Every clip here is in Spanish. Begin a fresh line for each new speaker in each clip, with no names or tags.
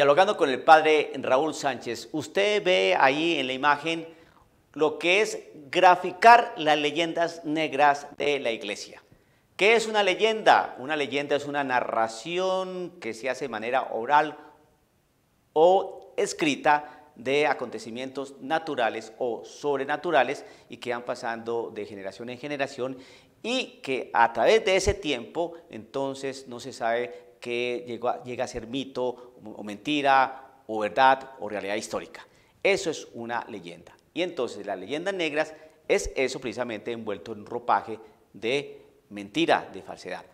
Dialogando con el padre Raúl Sánchez, usted ve ahí en la imagen lo que es graficar las leyendas negras de la iglesia. ¿Qué es una leyenda? Una leyenda es una narración que se hace de manera oral o escrita de acontecimientos naturales o sobrenaturales y que van pasando de generación en generación y que a través de ese tiempo entonces no se sabe que llega, a ser mito o mentira o verdad o realidad histórica. Eso es una leyenda. Y entonces la leyenda negras es eso precisamente envuelto en un ropaje de mentira, de falsedad.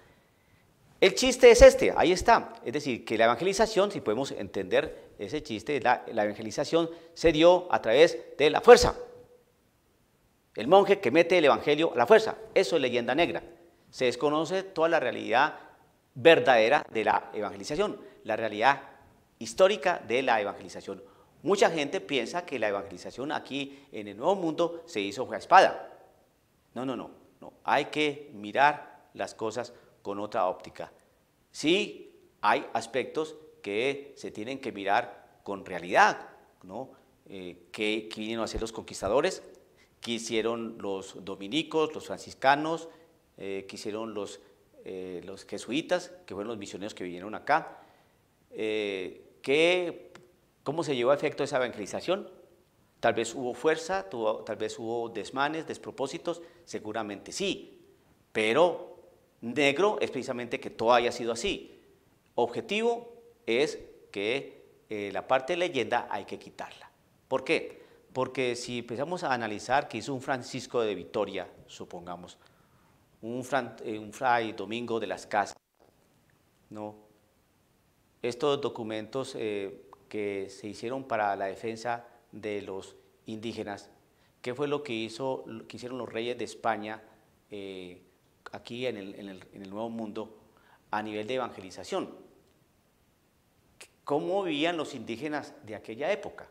El chiste es este, ahí está. Es decir, que la evangelización, si podemos entender ese chiste, la, la evangelización se dio a través de la fuerza. El monje que mete el evangelio a la fuerza, eso es leyenda negra. Se desconoce toda la realidad verdadera de la evangelización, la realidad histórica de la evangelización. Mucha gente piensa que la evangelización aquí en el Nuevo Mundo se hizo a espada. No, no, no, no. Hay que mirar las cosas con otra óptica. Sí, hay aspectos que se tienen que mirar con realidad, ¿no? Eh, ¿qué, vinieron a hacer los conquistadores? ¿Qué hicieron los dominicos, los franciscanos? Eh, ¿Qué hicieron los eh, los jesuitas, que fueron los misioneros que vinieron acá. Eh, ¿Cómo se llevó a efecto esa evangelización? Tal vez hubo fuerza, tal vez hubo desmanes, despropósitos, seguramente sí, pero negro es precisamente que todo haya sido así. Objetivo es que eh, la parte leyenda hay que quitarla. ¿Por qué? Porque si empezamos a analizar que hizo un Francisco de Vitoria, supongamos, un, eh, un fray Domingo de las Casas. ¿no? Estos documentos eh, que se hicieron para la defensa de los indígenas, ¿qué fue lo que, hizo, hicieron los reyes de España eh, aquí en el, en el Nuevo Mundo a nivel de evangelización? ¿Cómo vivían los indígenas de aquella época?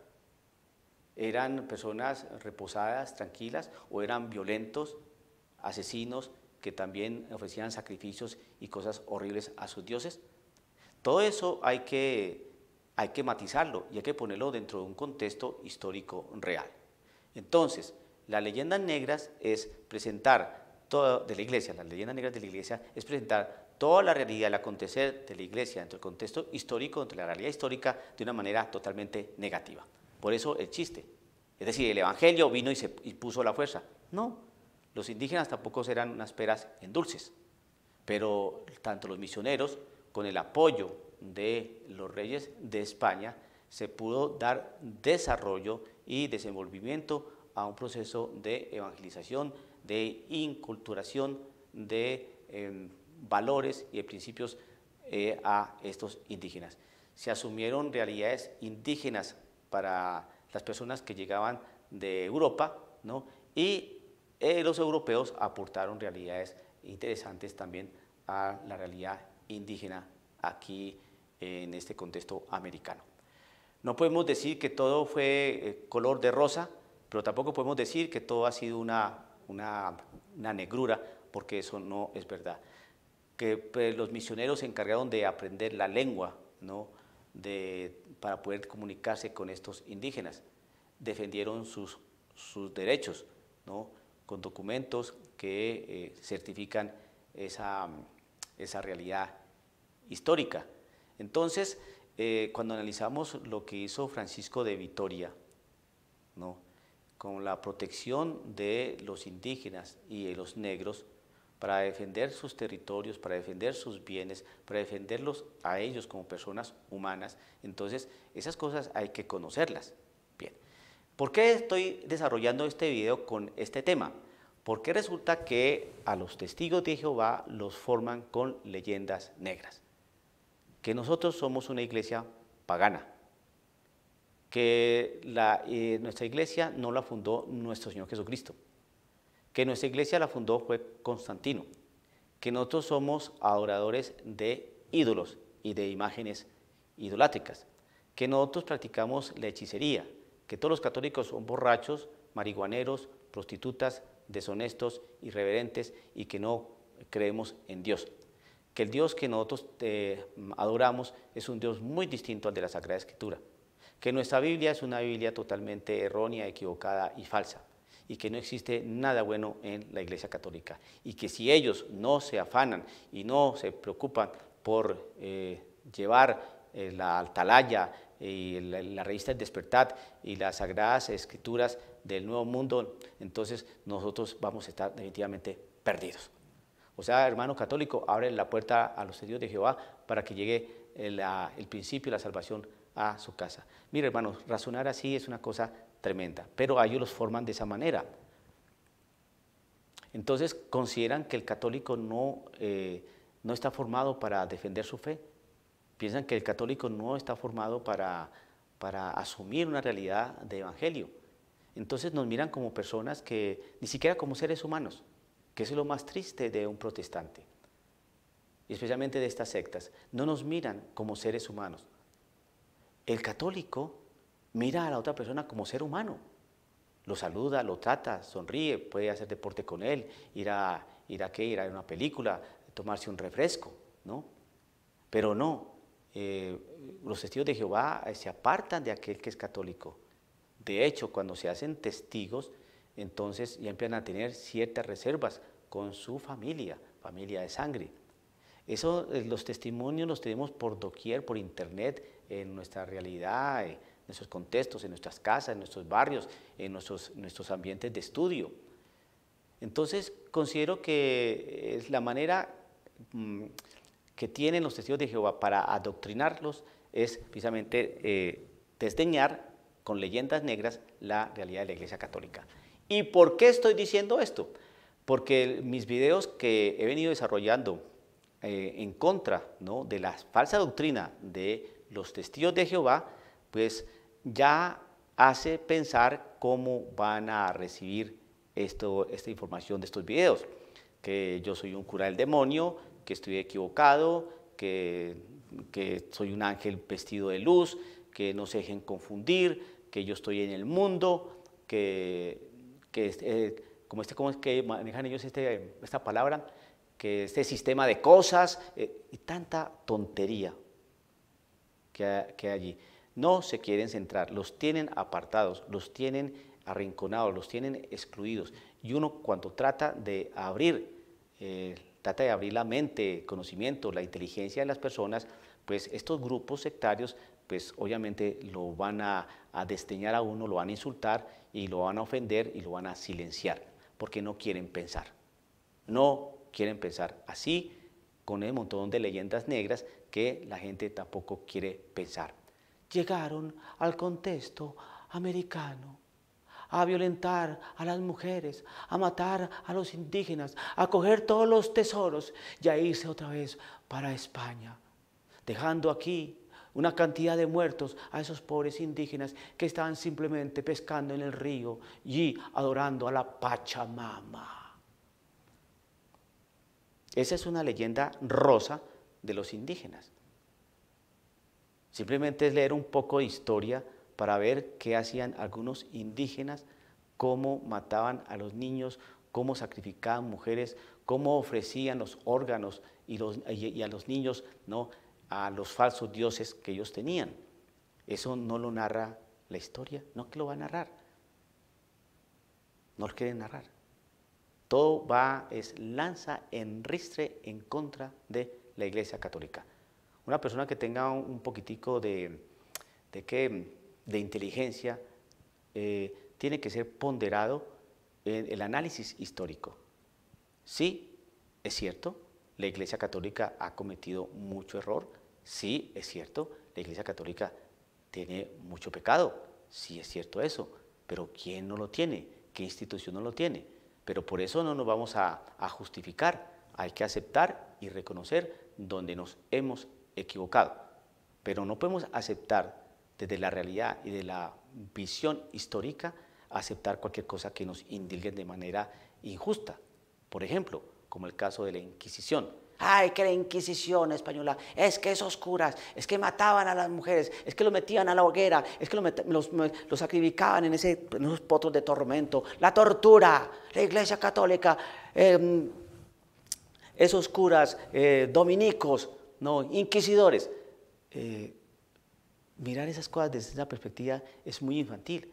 ¿Eran personas reposadas, tranquilas, o eran violentos, asesinos, que también ofrecían sacrificios y cosas horribles a sus dioses. Todo eso hay que, hay que matizarlo y hay que ponerlo dentro de un contexto histórico real. Entonces, la leyenda negras es presentar todo, de la iglesia, las leyendas negras de la iglesia es presentar toda la realidad, el acontecer de la iglesia dentro del contexto histórico, dentro de la realidad histórica, de una manera totalmente negativa. Por eso el chiste. Es decir, el Evangelio vino y, se, y puso la fuerza. No, los indígenas tampoco eran unas peras en dulces, pero tanto los misioneros, con el apoyo de los reyes de España, se pudo dar desarrollo y desenvolvimiento a un proceso de evangelización, de inculturación de em, valores y de principios eh, a estos indígenas. Se asumieron realidades indígenas para las personas que llegaban de Europa ¿no? y eh, los europeos aportaron realidades interesantes también a la realidad indígena aquí en este contexto americano. No podemos decir que todo fue eh, color de rosa, pero tampoco podemos decir que todo ha sido una, una, negrura, porque eso no es verdad. Que pues, los misioneros se encargaron de aprender la lengua ¿no? de, para poder comunicarse con estos indígenas. Defendieron sus, sus derechos, ¿no? con documentos que eh, certifican esa, realidad histórica. Entonces, eh, cuando analizamos lo que hizo Francisco de Vitoria, con la protección de los indígenas y de los negros, para defender sus territorios, para defender sus bienes, para defenderlos a ellos como personas humanas. Entonces, esas cosas hay que conocerlas. ¿Por qué estoy desarrollando este video con este tema? Porque resulta que a los testigos de Jehová los forman con leyendas negras. Que nosotros somos una iglesia pagana. Que eh, nuestra iglesia no la fundó nuestro Señor Jesucristo. Que nuestra iglesia la fundó fue Constantino. Que nosotros somos adoradores de ídolos y de imágenes idolátricas. Que nosotros practicamos la hechicería, que todos los católicos son borrachos, marihuaneros, prostitutas, deshonestos, irreverentes y que no creemos en Dios. Que el Dios que nosotros eh, adoramos es un Dios muy distinto al de la Sagrada Escritura. Que nuestra Biblia es una Biblia totalmente errónea, equivocada y falsa. Y que no existe nada bueno en la Iglesia Católica. Y que si ellos no se afanan y no se preocupan por eh, llevar eh, la atalaya y la, revista El Despertar y las Sagradas Escrituras del Nuevo Mundo, entonces nosotros vamos a estar definitivamente perdidos. O sea, hermano católico, abre la puerta a los serios de Jehová para que llegue el, principio y la salvación a su casa. Mira, hermano razonar así es una cosa tremenda, pero ellos los forman de esa manera. Entonces, consideran que el católico no, eh, no está formado para defender su fe, Piensan que el católico no está formado para, asumir una realidad de evangelio. Entonces nos miran como personas que ni siquiera como seres humanos, que es lo más triste de un protestante, y especialmente de estas sectas. No nos miran como seres humanos. El católico mira a la otra persona como ser humano. Lo saluda, lo trata, sonríe, puede hacer deporte con él, ir a, ir a ir a una película, tomarse un refresco, ¿no? Pero no, eh, los testigos de Jehová se apartan de aquel que es católico. De hecho, cuando se hacen testigos, entonces ya empiezan a tener ciertas reservas con su familia, familia de sangre. Eso, eh, los testimonios los tenemos por doquier, por internet, en nuestra realidad, en nuestros contextos, en nuestras casas, en nuestros barrios, en nuestros, nuestros ambientes de estudio. Entonces, considero que es la manera mm, que tienen los testigos de Jehová para adoctrinarlos es precisamente eh, desdeñar con leyendas negras la realidad de la Iglesia Católica. ¿Y por qué estoy diciendo esto? Porque mis videos que he venido desarrollando eh, en contra de la falsa doctrina de los testigos de Jehová, pues ya hace pensar cómo van a recibir esto, esta información de estos videos. Que yo soy un cura del demonio, que estoy equivocado, que, soy un ángel vestido de luz, que no se dejen confundir, que yo estoy en el mundo, que, eh, como este, es que manejan ellos este, esta palabra? Que este sistema de cosas eh, y tanta tontería que, hay allí. No se quieren centrar, los tienen apartados, los tienen arrinconados, los tienen excluidos. Y uno cuando trata de abrir eh, trata de abrir la mente, conocimiento, la inteligencia de las personas, pues estos grupos sectarios pues obviamente lo van a, a, desteñar a uno, lo van a insultar y lo van a ofender y lo van a silenciar, porque no quieren pensar. No quieren pensar así con el montón de leyendas negras que la gente tampoco quiere pensar. Llegaron al contexto americano a violentar a las mujeres, a matar a los indígenas, a coger todos los tesoros y a irse otra vez para España, dejando aquí una cantidad de muertos a esos pobres indígenas que estaban simplemente pescando en el río y adorando a la Pachamama. Esa es una leyenda rosa de los indígenas. Simplemente es leer un poco de historia para ver qué hacían algunos indígenas cómo mataban a los niños, cómo sacrificaban mujeres, cómo ofrecían los órganos y, a los niños ¿no? a los falsos dioses que ellos tenían. Eso no lo narra la historia, no que lo va a narrar. No lo quieren narrar. Todo va, es lanza en ristre en contra de la Iglesia Católica. Una persona que tenga un, poquitico de, de, de inteligencia, eh, tiene que ser ponderado en el análisis histórico. Sí, es cierto, la Iglesia Católica ha cometido mucho error, sí, es cierto, la Iglesia Católica tiene mucho pecado, sí es cierto eso, pero ¿quién no lo tiene? ¿Qué institución no lo tiene? Pero por eso no nos vamos a, a justificar, hay que aceptar y reconocer donde nos hemos equivocado, pero no podemos aceptar desde la realidad y de la visión histórica aceptar cualquier cosa que nos indiguen de manera injusta. Por ejemplo, como el caso de la Inquisición. Ay, que la Inquisición española, es que esos curas, es que mataban a las mujeres, es que lo metían a la hoguera, es que los, sacrificaban en, ese, esos de tormento, la tortura, la Iglesia Católica, em, esos curas eh, dominicos, no, inquisidores. Eh, mirar esas cosas desde esa perspectiva es muy infantil.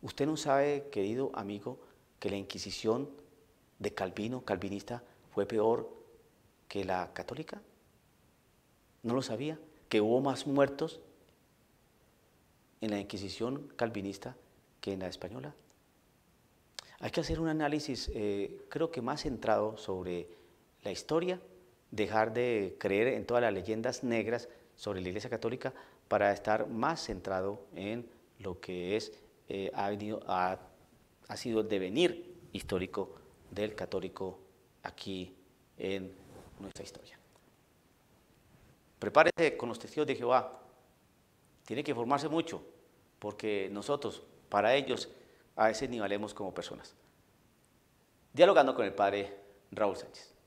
Usted no sabe, querido amigo, que la Inquisición de Calvino, calvinista, fue peor que la católica. No lo sabía, que hubo más muertos en la Inquisición calvinista que en la española. Hay que hacer un análisis, eh, creo que más centrado sobre la historia, dejar de creer en todas las leyendas negras sobre la Iglesia Católica para estar más centrado en lo que es, eh, ha, sido el devenir histórico del católico aquí en nuestra historia. Prepárese con los testigos de Jehová. Tiene que formarse mucho, porque nosotros, para ellos, a veces ni valemos como personas. Dialogando con el padre Raúl Sánchez.